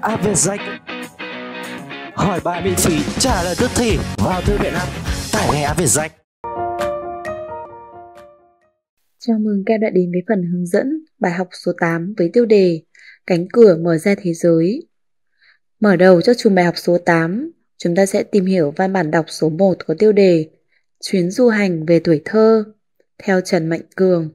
Áp về danh hỏi bài miễn phí trả lời tức thì vào thư viện app tải ngay Áp về danh Chào mừng các đã đến với phần hướng dẫn bài học số 8 với tiêu đề Cánh cửa mở ra thế giới. Mở đầu cho chùm bài học số 8, chúng ta sẽ tìm hiểu văn bản đọc số 1 có tiêu đề Chuyến du hành về tuổi thơ theo Trần Mạnh Cường.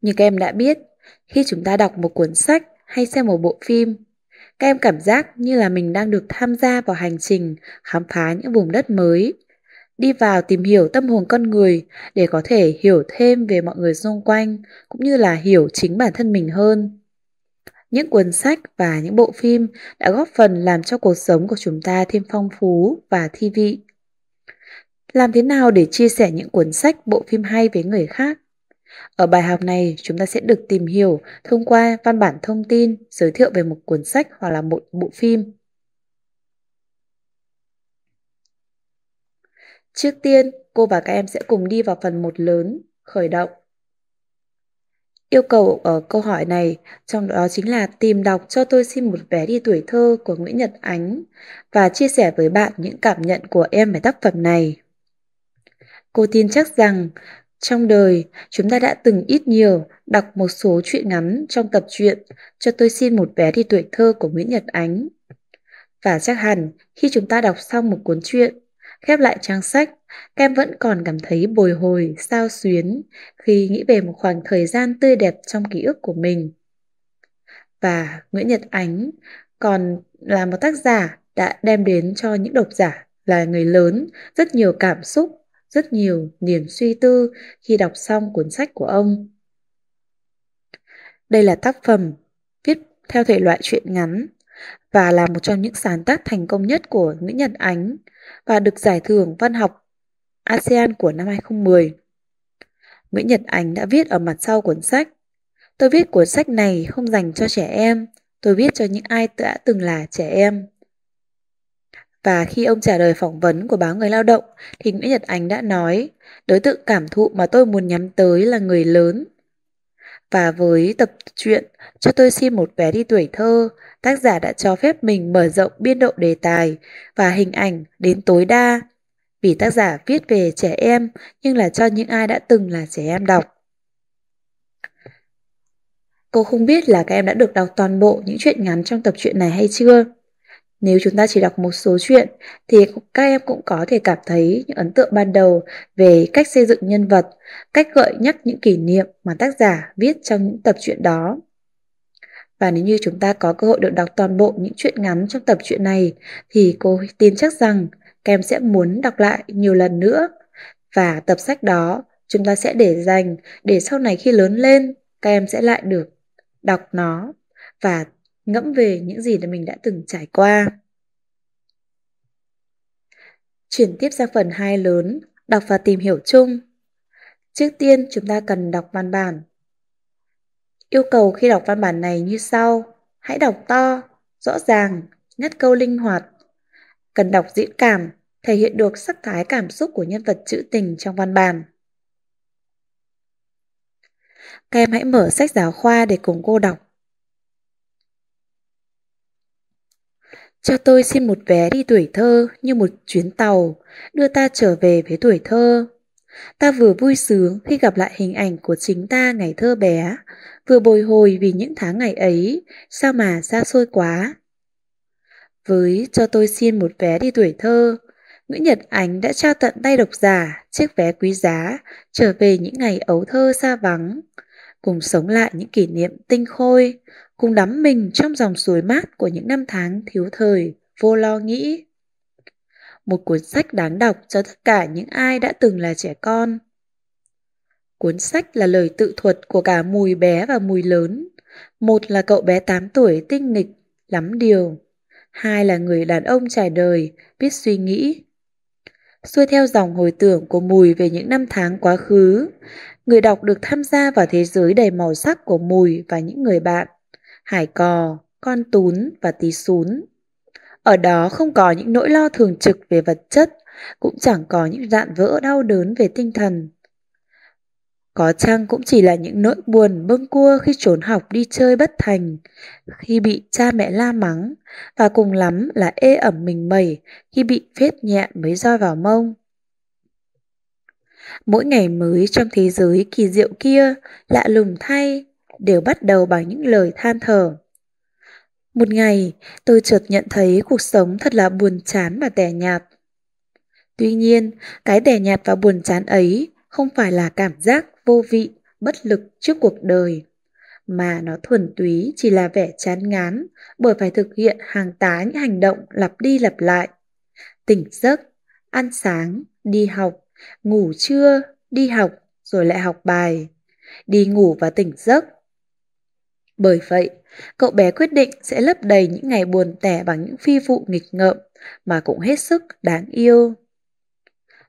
Như các em đã biết, khi chúng ta đọc một cuốn sách hay xem một bộ phim. Các em cảm giác như là mình đang được tham gia vào hành trình khám phá những vùng đất mới, đi vào tìm hiểu tâm hồn con người để có thể hiểu thêm về mọi người xung quanh cũng như là hiểu chính bản thân mình hơn. Những cuốn sách và những bộ phim đã góp phần làm cho cuộc sống của chúng ta thêm phong phú và thi vị. Làm thế nào để chia sẻ những cuốn sách, bộ phim hay với người khác? Ở bài học này, chúng ta sẽ được tìm hiểu thông qua văn bản thông tin, giới thiệu về một cuốn sách hoặc là một bộ phim. Trước tiên, cô và các em sẽ cùng đi vào phần một lớn, khởi động. Yêu cầu ở câu hỏi này, trong đó chính là tìm đọc cho tôi xin một vé đi tuổi thơ của Nguyễn Nhật Ánh và chia sẻ với bạn những cảm nhận của em về tác phẩm này. Cô tin chắc rằng trong đời, chúng ta đã từng ít nhiều đọc một số truyện ngắn trong tập truyện Cho tôi xin một vé đi tuổi thơ của Nguyễn Nhật Ánh. Và chắc hẳn khi chúng ta đọc xong một cuốn truyện, khép lại trang sách, các em vẫn còn cảm thấy bồi hồi, sao xuyến khi nghĩ về một khoảng thời gian tươi đẹp trong ký ức của mình. Và Nguyễn Nhật Ánh còn là một tác giả đã đem đến cho những độc giả là người lớn rất nhiều cảm xúc rất nhiều niềm suy tư khi đọc xong cuốn sách của ông. Đây là tác phẩm viết theo thể loại truyện ngắn và là một trong những sáng tác thành công nhất của Nguyễn Nhật Ánh và được giải thưởng văn học ASEAN của năm 2010. Nguyễn Nhật Ánh đã viết ở mặt sau cuốn sách Tôi viết cuốn sách này không dành cho trẻ em, tôi viết cho những ai đã từng là trẻ em. Và khi ông trả lời phỏng vấn của báo Người Lao Động thì Nguyễn Nhật Ánh đã nói đối tượng cảm thụ mà tôi muốn nhắm tới là người lớn. Và với tập truyện Cho tôi xin một vé đi tuổi thơ, tác giả đã cho phép mình mở rộng biên độ đề tài và hình ảnh đến tối đa vì tác giả viết về trẻ em nhưng là cho những ai đã từng là trẻ em đọc. Cô không biết là các em đã được đọc toàn bộ những chuyện ngắn trong tập truyện này hay chưa? Nếu chúng ta chỉ đọc một số chuyện thì các em cũng có thể cảm thấy những ấn tượng ban đầu về cách xây dựng nhân vật, cách gợi nhắc những kỷ niệm mà tác giả viết trong những tập truyện đó. Và nếu như chúng ta có cơ hội được đọc toàn bộ những truyện ngắn trong tập truyện này thì cô tin chắc rằng các em sẽ muốn đọc lại nhiều lần nữa. Và tập sách đó chúng ta sẽ để dành để sau này khi lớn lên các em sẽ lại được đọc nó và ngẫm về những gì mình đã từng trải qua. Chuyển tiếp sang phần 2 lớn, đọc và tìm hiểu chung. Trước tiên chúng ta cần đọc văn bản. Yêu cầu khi đọc văn bản này như sau, hãy đọc to, rõ ràng, nhất câu linh hoạt. Cần đọc diễn cảm, thể hiện được sắc thái cảm xúc của nhân vật trữ tình trong văn bản. Các em hãy mở sách giáo khoa để cùng cô đọc Cha tôi xin một vé đi tuổi thơ như một chuyến tàu, đưa ta trở về với tuổi thơ. Ta vừa vui sướng khi gặp lại hình ảnh của chính ta ngày thơ bé, vừa bồi hồi vì những tháng ngày ấy, sao mà xa xôi quá. Với cho tôi xin một vé đi tuổi thơ, Nguyễn Nhật Ánh đã trao tận tay độc giả chiếc vé quý giá trở về những ngày ấu thơ xa vắng, cùng sống lại những kỷ niệm tinh khôi, cùng đắm mình trong dòng suối mát của những năm tháng thiếu thời, vô lo nghĩ. Một cuốn sách đáng đọc cho tất cả những ai đã từng là trẻ con. Cuốn sách là lời tự thuật của cả mùi bé và mùi lớn. Một là cậu bé 8 tuổi tinh nghịch, lắm điều. Hai là người đàn ông trải đời, biết suy nghĩ. Xuôi theo dòng hồi tưởng của mùi về những năm tháng quá khứ, người đọc được tham gia vào thế giới đầy màu sắc của mùi và những người bạn hải cò, con tún và tí sún. Ở đó không có những nỗi lo thường trực về vật chất, cũng chẳng có những dạn vỡ đau đớn về tinh thần. Có chăng cũng chỉ là những nỗi buồn bâng cua khi trốn học đi chơi bất thành, khi bị cha mẹ la mắng, và cùng lắm là ê ẩm mình mẩy khi bị phết nhẹ mới roi vào mông. Mỗi ngày mới trong thế giới kỳ diệu kia, lạ lùng thay, đều bắt đầu bằng những lời than thở. Một ngày, tôi chợt nhận thấy cuộc sống thật là buồn chán và tẻ nhạt. Tuy nhiên, cái tẻ nhạt và buồn chán ấy không phải là cảm giác vô vị, bất lực trước cuộc đời, mà nó thuần túy chỉ là vẻ chán ngán bởi phải thực hiện hàng tá những hành động lặp đi lặp lại. Tỉnh giấc, ăn sáng, đi học, ngủ trưa, đi học rồi lại học bài, đi ngủ và tỉnh giấc, bởi vậy, cậu bé quyết định sẽ lấp đầy những ngày buồn tẻ bằng những phi vụ nghịch ngợm mà cũng hết sức đáng yêu.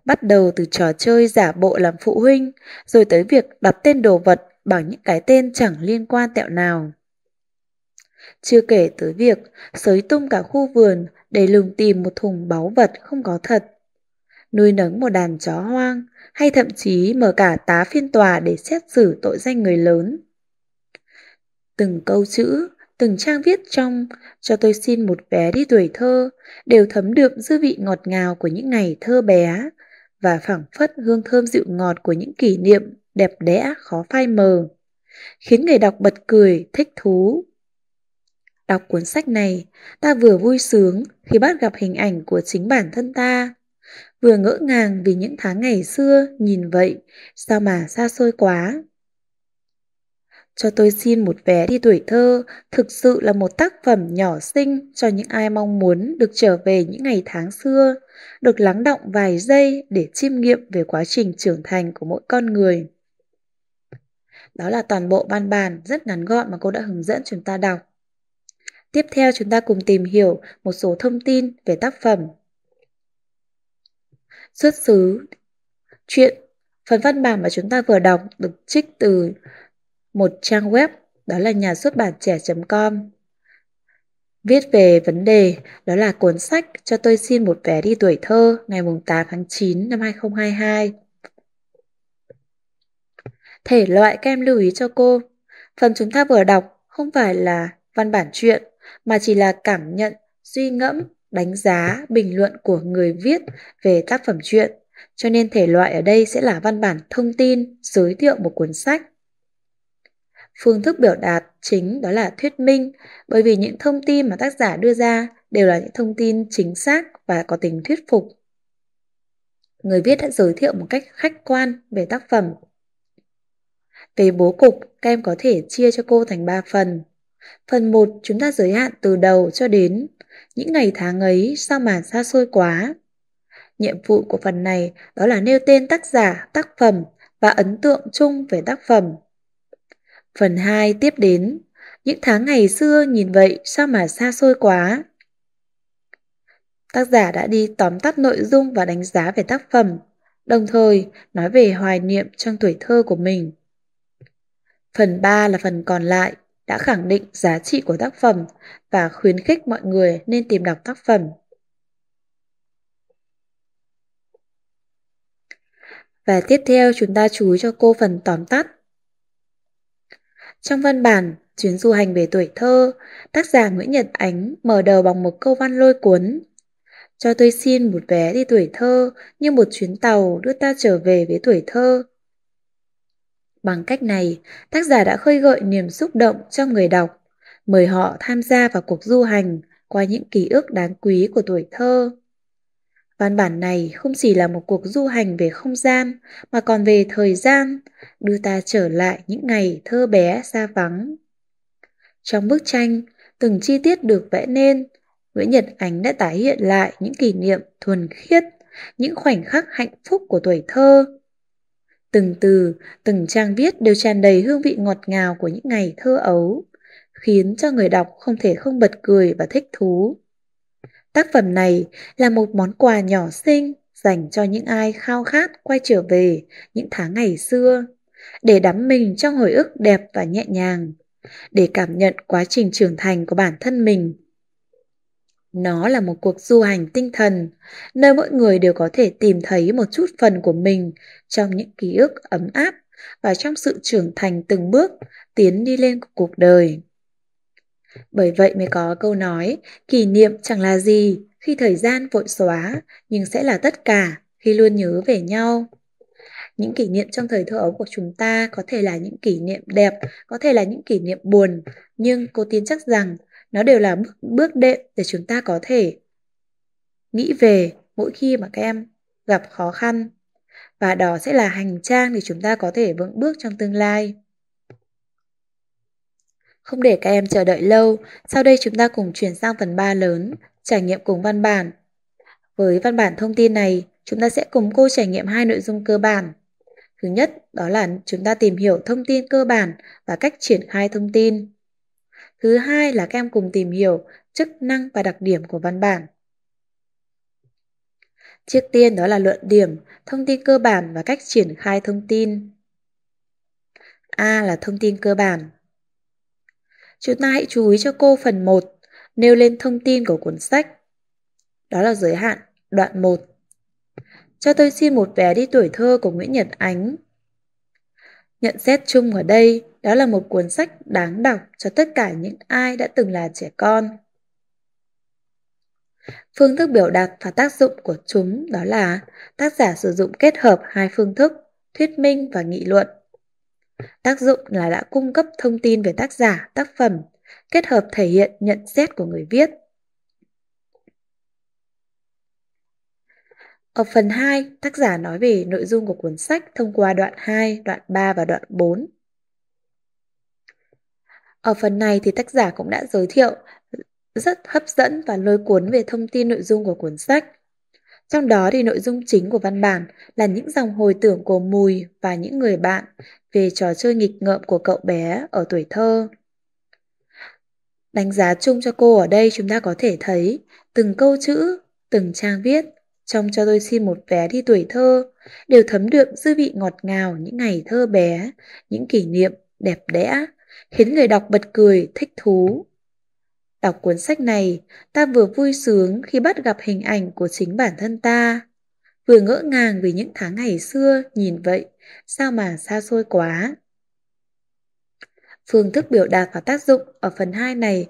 Bắt đầu từ trò chơi giả bộ làm phụ huynh, rồi tới việc đặt tên đồ vật bằng những cái tên chẳng liên quan tẹo nào. Chưa kể tới việc sới tung cả khu vườn để lùng tìm một thùng báu vật không có thật. Nuôi nấng một đàn chó hoang hay thậm chí mở cả tá phiên tòa để xét xử tội danh người lớn từng câu chữ, từng trang viết trong cho tôi xin một vé đi tuổi thơ đều thấm đượm dư vị ngọt ngào của những ngày thơ bé và phảng phất hương thơm dịu ngọt của những kỷ niệm đẹp đẽ khó phai mờ khiến người đọc bật cười thích thú đọc cuốn sách này ta vừa vui sướng khi bắt gặp hình ảnh của chính bản thân ta vừa ngỡ ngàng vì những tháng ngày xưa nhìn vậy sao mà xa xôi quá cho tôi xin một vé đi tuổi thơ, thực sự là một tác phẩm nhỏ xinh cho những ai mong muốn được trở về những ngày tháng xưa, được lắng động vài giây để chiêm nghiệm về quá trình trưởng thành của mỗi con người. Đó là toàn bộ văn bản rất ngắn gọn mà cô đã hướng dẫn chúng ta đọc. Tiếp theo chúng ta cùng tìm hiểu một số thông tin về tác phẩm. Xuất xứ Chuyện Phần văn bản mà chúng ta vừa đọc được trích từ một trang web đó là nhà xuất bản trẻ.com. Viết về vấn đề, đó là cuốn sách cho tôi xin một vé đi tuổi thơ ngày 8 tháng 9 năm 2022. Thể loại các em lưu ý cho cô. Phần chúng ta vừa đọc không phải là văn bản truyện, mà chỉ là cảm nhận, suy ngẫm, đánh giá, bình luận của người viết về tác phẩm truyện. Cho nên thể loại ở đây sẽ là văn bản thông tin, giới thiệu một cuốn sách. Phương thức biểu đạt chính đó là thuyết minh, bởi vì những thông tin mà tác giả đưa ra đều là những thông tin chính xác và có tính thuyết phục. Người viết đã giới thiệu một cách khách quan về tác phẩm. Về bố cục, các em có thể chia cho cô thành 3 phần. Phần 1 chúng ta giới hạn từ đầu cho đến những ngày tháng ấy sao mà xa xôi quá. Nhiệm vụ của phần này đó là nêu tên tác giả, tác phẩm và ấn tượng chung về tác phẩm. Phần 2 tiếp đến, những tháng ngày xưa nhìn vậy sao mà xa xôi quá. Tác giả đã đi tóm tắt nội dung và đánh giá về tác phẩm, đồng thời nói về hoài niệm trong tuổi thơ của mình. Phần 3 là phần còn lại đã khẳng định giá trị của tác phẩm và khuyến khích mọi người nên tìm đọc tác phẩm. Và tiếp theo chúng ta chú ý cho cô phần tóm tắt. Trong văn bản Chuyến du hành về tuổi thơ, tác giả Nguyễn Nhật Ánh mở đầu bằng một câu văn lôi cuốn. Cho tôi xin một vé đi tuổi thơ như một chuyến tàu đưa ta trở về với tuổi thơ. Bằng cách này, tác giả đã khơi gợi niềm xúc động trong người đọc, mời họ tham gia vào cuộc du hành qua những ký ức đáng quý của tuổi thơ. Văn bản này không chỉ là một cuộc du hành về không gian mà còn về thời gian, đưa ta trở lại những ngày thơ bé xa vắng. Trong bức tranh, từng chi tiết được vẽ nên, Nguyễn Nhật Ánh đã tái hiện lại những kỷ niệm thuần khiết, những khoảnh khắc hạnh phúc của tuổi thơ. Từng từ, từng trang viết đều tràn đầy hương vị ngọt ngào của những ngày thơ ấu, khiến cho người đọc không thể không bật cười và thích thú. Tác phẩm này là một món quà nhỏ xinh dành cho những ai khao khát quay trở về những tháng ngày xưa, để đắm mình trong hồi ức đẹp và nhẹ nhàng, để cảm nhận quá trình trưởng thành của bản thân mình. Nó là một cuộc du hành tinh thần, nơi mỗi người đều có thể tìm thấy một chút phần của mình trong những ký ức ấm áp và trong sự trưởng thành từng bước tiến đi lên của cuộc đời. Bởi vậy mới có câu nói, kỷ niệm chẳng là gì khi thời gian vội xóa, nhưng sẽ là tất cả khi luôn nhớ về nhau. Những kỷ niệm trong thời thơ ấu của chúng ta có thể là những kỷ niệm đẹp, có thể là những kỷ niệm buồn, nhưng cô tin chắc rằng nó đều là bước, bước đệm để chúng ta có thể nghĩ về mỗi khi mà các em gặp khó khăn. Và đó sẽ là hành trang để chúng ta có thể vững bước trong tương lai. Không để các em chờ đợi lâu, sau đây chúng ta cùng chuyển sang phần 3 lớn, trải nghiệm cùng văn bản. Với văn bản thông tin này, chúng ta sẽ cùng cô trải nghiệm hai nội dung cơ bản. Thứ nhất, đó là chúng ta tìm hiểu thông tin cơ bản và cách triển khai thông tin. Thứ hai là các em cùng tìm hiểu chức năng và đặc điểm của văn bản. Trước tiên đó là luận điểm, thông tin cơ bản và cách triển khai thông tin. A là thông tin cơ bản chúng ta hãy chú ý cho cô phần 1, nêu lên thông tin của cuốn sách. Đó là giới hạn, đoạn 1. Cho tôi xin một vé đi tuổi thơ của Nguyễn Nhật Ánh. Nhận xét chung ở đây, đó là một cuốn sách đáng đọc cho tất cả những ai đã từng là trẻ con. Phương thức biểu đạt và tác dụng của chúng đó là tác giả sử dụng kết hợp hai phương thức, thuyết minh và nghị luận. Tác dụng là đã cung cấp thông tin về tác giả, tác phẩm, kết hợp thể hiện nhận xét của người viết. Ở phần 2, tác giả nói về nội dung của cuốn sách thông qua đoạn 2, đoạn 3 và đoạn 4. Ở phần này thì tác giả cũng đã giới thiệu rất hấp dẫn và lôi cuốn về thông tin nội dung của cuốn sách. Trong đó thì nội dung chính của văn bản là những dòng hồi tưởng của Mùi và những người bạn về trò chơi nghịch ngợm của cậu bé ở tuổi thơ. Đánh giá chung cho cô ở đây chúng ta có thể thấy từng câu chữ, từng trang viết trong cho tôi xin một vé đi tuổi thơ đều thấm đượm dư vị ngọt ngào những ngày thơ bé, những kỷ niệm đẹp đẽ, khiến người đọc bật cười, thích thú Đọc cuốn sách này, ta vừa vui sướng khi bắt gặp hình ảnh của chính bản thân ta, vừa ngỡ ngàng vì những tháng ngày xưa nhìn vậy, sao mà xa xôi quá. Phương thức biểu đạt và tác dụng ở phần 2 này,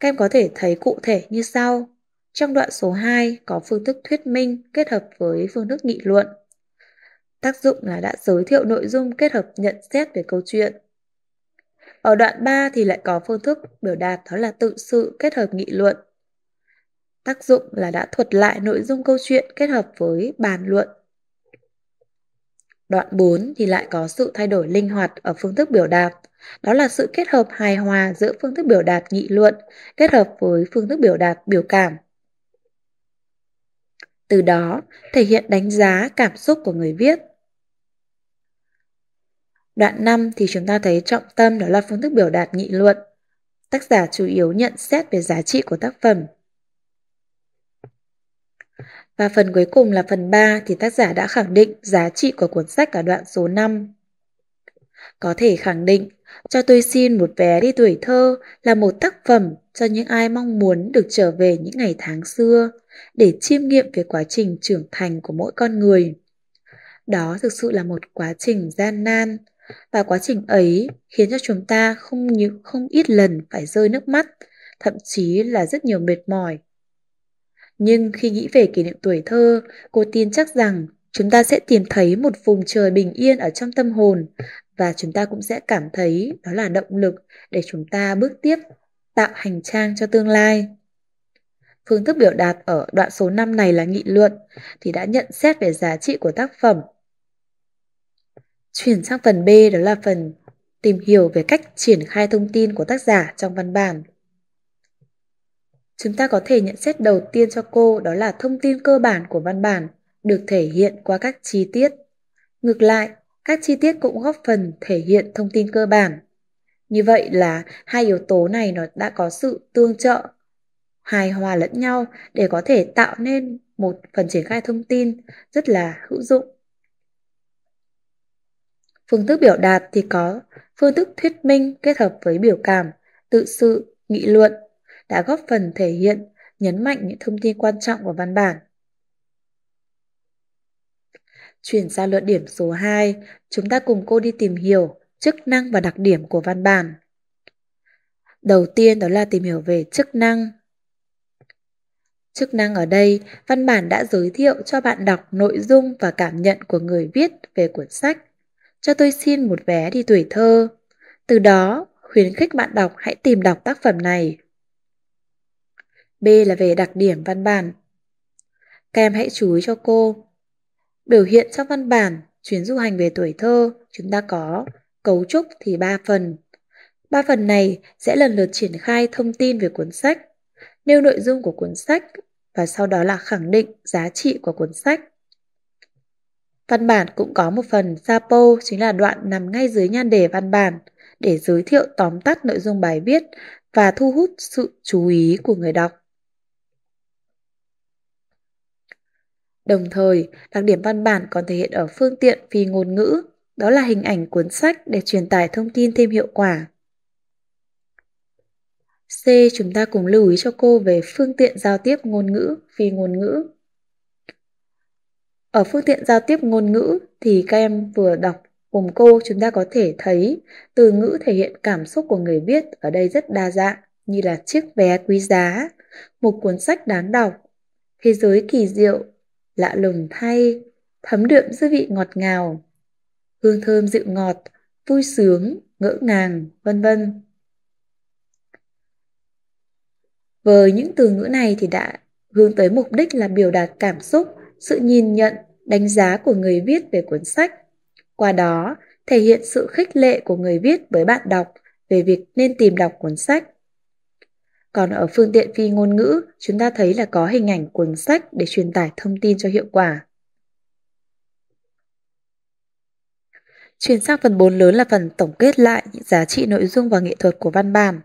các em có thể thấy cụ thể như sau. Trong đoạn số 2 có phương thức thuyết minh kết hợp với phương thức nghị luận. Tác dụng là đã giới thiệu nội dung kết hợp nhận xét về câu chuyện. Ở đoạn 3 thì lại có phương thức biểu đạt đó là tự sự kết hợp nghị luận. Tác dụng là đã thuật lại nội dung câu chuyện kết hợp với bàn luận. Đoạn 4 thì lại có sự thay đổi linh hoạt ở phương thức biểu đạt. Đó là sự kết hợp hài hòa giữa phương thức biểu đạt nghị luận kết hợp với phương thức biểu đạt biểu cảm. Từ đó, thể hiện đánh giá cảm xúc của người viết Đoạn 5 thì chúng ta thấy trọng tâm đó là phương thức biểu đạt nghị luận. Tác giả chủ yếu nhận xét về giá trị của tác phẩm. Và phần cuối cùng là phần 3 thì tác giả đã khẳng định giá trị của cuốn sách ở đoạn số 5. Có thể khẳng định, cho tôi xin một vé đi tuổi thơ là một tác phẩm cho những ai mong muốn được trở về những ngày tháng xưa để chiêm nghiệm về quá trình trưởng thành của mỗi con người. Đó thực sự là một quá trình gian nan, và quá trình ấy khiến cho chúng ta không những không ít lần phải rơi nước mắt, thậm chí là rất nhiều mệt mỏi. Nhưng khi nghĩ về kỷ niệm tuổi thơ, cô tin chắc rằng chúng ta sẽ tìm thấy một vùng trời bình yên ở trong tâm hồn và chúng ta cũng sẽ cảm thấy đó là động lực để chúng ta bước tiếp tạo hành trang cho tương lai. Phương thức biểu đạt ở đoạn số 5 này là nghị luận thì đã nhận xét về giá trị của tác phẩm Chuyển sang phần B đó là phần tìm hiểu về cách triển khai thông tin của tác giả trong văn bản. Chúng ta có thể nhận xét đầu tiên cho cô đó là thông tin cơ bản của văn bản được thể hiện qua các chi tiết. Ngược lại, các chi tiết cũng góp phần thể hiện thông tin cơ bản. Như vậy là hai yếu tố này nó đã có sự tương trợ, hài hòa lẫn nhau để có thể tạo nên một phần triển khai thông tin rất là hữu dụng. Phương thức biểu đạt thì có phương thức thuyết minh kết hợp với biểu cảm, tự sự, nghị luận đã góp phần thể hiện, nhấn mạnh những thông tin quan trọng của văn bản. Chuyển sang luận điểm số 2, chúng ta cùng cô đi tìm hiểu chức năng và đặc điểm của văn bản. Đầu tiên đó là tìm hiểu về chức năng. Chức năng ở đây, văn bản đã giới thiệu cho bạn đọc nội dung và cảm nhận của người viết về cuốn sách cho tôi xin một vé đi tuổi thơ. Từ đó, khuyến khích bạn đọc hãy tìm đọc tác phẩm này. B là về đặc điểm văn bản. Các em hãy chú ý cho cô. Biểu hiện trong văn bản, chuyến du hành về tuổi thơ, chúng ta có cấu trúc thì 3 phần. Ba phần này sẽ lần lượt triển khai thông tin về cuốn sách, nêu nội dung của cuốn sách và sau đó là khẳng định giá trị của cuốn sách. Văn bản cũng có một phần Zapo chính là đoạn nằm ngay dưới nhan đề văn bản để giới thiệu tóm tắt nội dung bài viết và thu hút sự chú ý của người đọc. Đồng thời, đặc điểm văn bản còn thể hiện ở phương tiện phi ngôn ngữ, đó là hình ảnh cuốn sách để truyền tải thông tin thêm hiệu quả. C. Chúng ta cùng lưu ý cho cô về phương tiện giao tiếp ngôn ngữ, phi ngôn ngữ. Ở phương tiện giao tiếp ngôn ngữ thì các em vừa đọc cùng cô chúng ta có thể thấy từ ngữ thể hiện cảm xúc của người viết ở đây rất đa dạng như là chiếc vé quý giá, một cuốn sách đáng đọc, thế giới kỳ diệu, lạ lùng thay, thấm đượm dư vị ngọt ngào, hương thơm dịu ngọt, vui sướng, ngỡ ngàng, vân vân. Với những từ ngữ này thì đã hướng tới mục đích là biểu đạt cảm xúc sự nhìn nhận, đánh giá của người viết về cuốn sách. Qua đó, thể hiện sự khích lệ của người viết với bạn đọc về việc nên tìm đọc cuốn sách. Còn ở phương tiện phi ngôn ngữ, chúng ta thấy là có hình ảnh cuốn sách để truyền tải thông tin cho hiệu quả. Chuyển sang phần 4 lớn là phần tổng kết lại những giá trị nội dung và nghệ thuật của văn bản.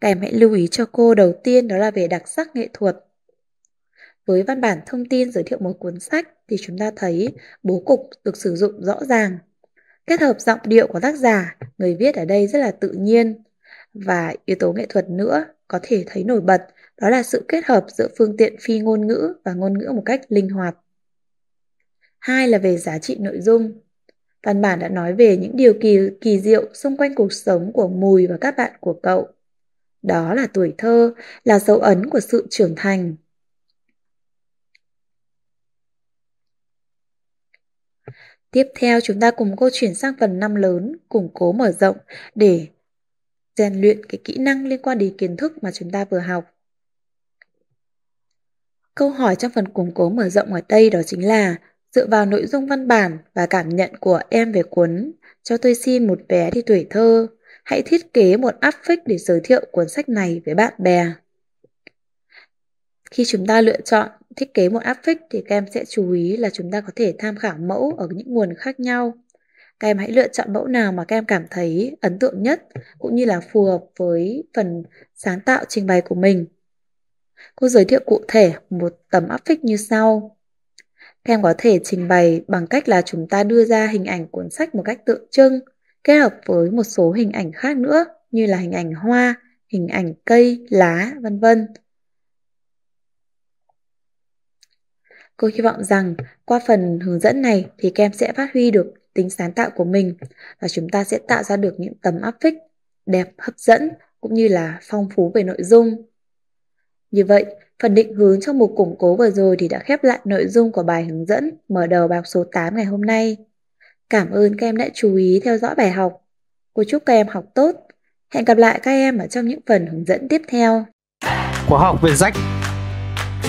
Các em hãy lưu ý cho cô đầu tiên đó là về đặc sắc nghệ thuật. Với văn bản thông tin giới thiệu một cuốn sách thì chúng ta thấy bố cục được sử dụng rõ ràng. Kết hợp giọng điệu của tác giả, người viết ở đây rất là tự nhiên. Và yếu tố nghệ thuật nữa có thể thấy nổi bật đó là sự kết hợp giữa phương tiện phi ngôn ngữ và ngôn ngữ một cách linh hoạt. Hai là về giá trị nội dung. Văn bản đã nói về những điều kỳ, kỳ diệu xung quanh cuộc sống của Mùi và các bạn của cậu. Đó là tuổi thơ, là dấu ấn của sự trưởng thành, Tiếp theo chúng ta cùng cô chuyển sang phần năm lớn, củng cố mở rộng để rèn luyện cái kỹ năng liên quan đến kiến thức mà chúng ta vừa học. Câu hỏi trong phần củng cố mở rộng ở đây đó chính là dựa vào nội dung văn bản và cảm nhận của em về cuốn cho tôi xin một vé đi tuổi thơ. Hãy thiết kế một áp phích để giới thiệu cuốn sách này với bạn bè. Khi chúng ta lựa chọn thiết kế một áp phích thì các em sẽ chú ý là chúng ta có thể tham khảo mẫu ở những nguồn khác nhau. Các em hãy lựa chọn mẫu nào mà các em cảm thấy ấn tượng nhất cũng như là phù hợp với phần sáng tạo trình bày của mình. Cô giới thiệu cụ thể một tấm áp phích như sau. Các em có thể trình bày bằng cách là chúng ta đưa ra hình ảnh cuốn sách một cách tượng trưng, kết hợp với một số hình ảnh khác nữa như là hình ảnh hoa, hình ảnh cây, lá, vân vân Cô hy vọng rằng qua phần hướng dẫn này thì các em sẽ phát huy được tính sáng tạo của mình và chúng ta sẽ tạo ra được những tấm áp phích đẹp, hấp dẫn cũng như là phong phú về nội dung. Như vậy, phần định hướng trong mục củng cố vừa rồi thì đã khép lại nội dung của bài hướng dẫn mở đầu bài học số 8 ngày hôm nay. Cảm ơn các em đã chú ý theo dõi bài học. Cô chúc các em học tốt. Hẹn gặp lại các em ở trong những phần hướng dẫn tiếp theo. Khóa học về rách